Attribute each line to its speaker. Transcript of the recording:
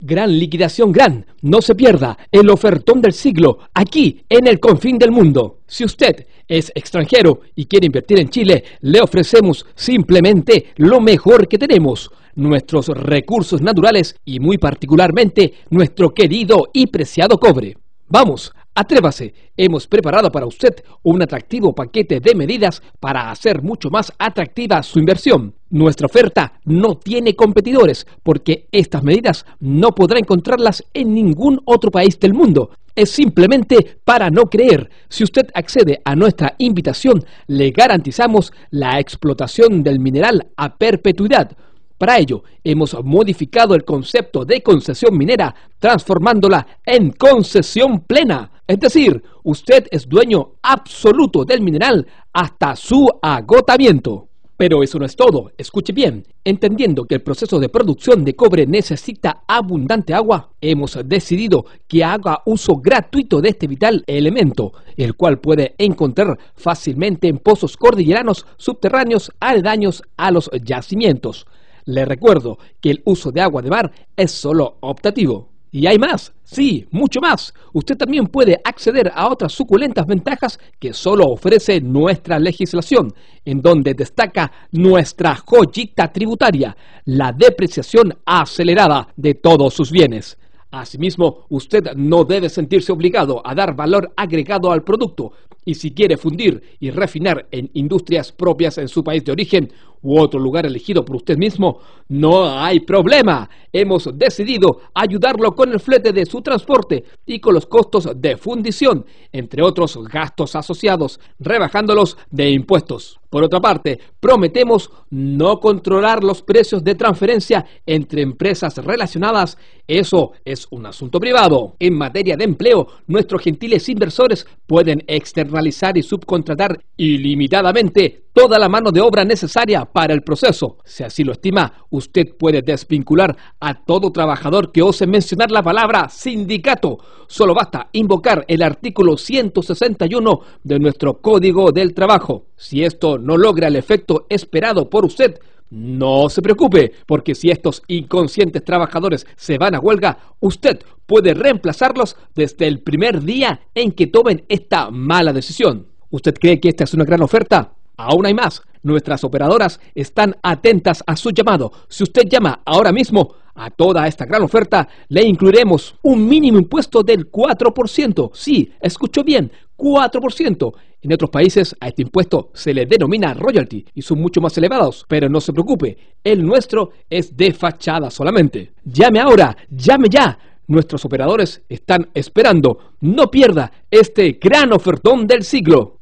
Speaker 1: Gran liquidación, gran. No se pierda el ofertón del siglo aquí en el confín del mundo. Si usted es extranjero y quiere invertir en Chile, le ofrecemos simplemente lo mejor que tenemos, nuestros recursos naturales y muy particularmente nuestro querido y preciado cobre. Vamos Atrévase, hemos preparado para usted un atractivo paquete de medidas para hacer mucho más atractiva su inversión. Nuestra oferta no tiene competidores porque estas medidas no podrá encontrarlas en ningún otro país del mundo. Es simplemente para no creer. Si usted accede a nuestra invitación, le garantizamos la explotación del mineral a perpetuidad. Para ello, hemos modificado el concepto de concesión minera, transformándola en concesión plena. Es decir, usted es dueño absoluto del mineral hasta su agotamiento. Pero eso no es todo, escuche bien. Entendiendo que el proceso de producción de cobre necesita abundante agua, hemos decidido que haga uso gratuito de este vital elemento, el cual puede encontrar fácilmente en pozos cordilleranos subterráneos aledaños a los yacimientos. Le recuerdo que el uso de agua de mar es solo optativo. Y hay más, sí, mucho más. Usted también puede acceder a otras suculentas ventajas que solo ofrece nuestra legislación, en donde destaca nuestra joyita tributaria, la depreciación acelerada de todos sus bienes. Asimismo, usted no debe sentirse obligado a dar valor agregado al producto y si quiere fundir y refinar en industrias propias en su país de origen, u otro lugar elegido por usted mismo, no hay problema. Hemos decidido ayudarlo con el flete de su transporte y con los costos de fundición, entre otros gastos asociados, rebajándolos de impuestos. Por otra parte, prometemos no controlar los precios de transferencia entre empresas relacionadas. Eso es un asunto privado. En materia de empleo, nuestros gentiles inversores pueden externalizar y subcontratar ilimitadamente toda la mano de obra necesaria para el proceso. Si así lo estima, usted puede desvincular a todo trabajador que ose mencionar la palabra sindicato. Solo basta invocar el artículo 161 de nuestro Código del Trabajo. Si esto no logra el efecto esperado por usted, no se preocupe, porque si estos inconscientes trabajadores se van a huelga, usted puede reemplazarlos desde el primer día en que tomen esta mala decisión. ¿Usted cree que esta es una gran oferta? Aún hay más. Nuestras operadoras están atentas a su llamado. Si usted llama ahora mismo a toda esta gran oferta, le incluiremos un mínimo impuesto del 4%. Sí, escuchó bien, 4%. En otros países a este impuesto se le denomina royalty y son mucho más elevados, pero no se preocupe, el nuestro es de fachada solamente. Llame ahora, llame ya. Nuestros operadores están esperando. No pierda este gran ofertón del siglo.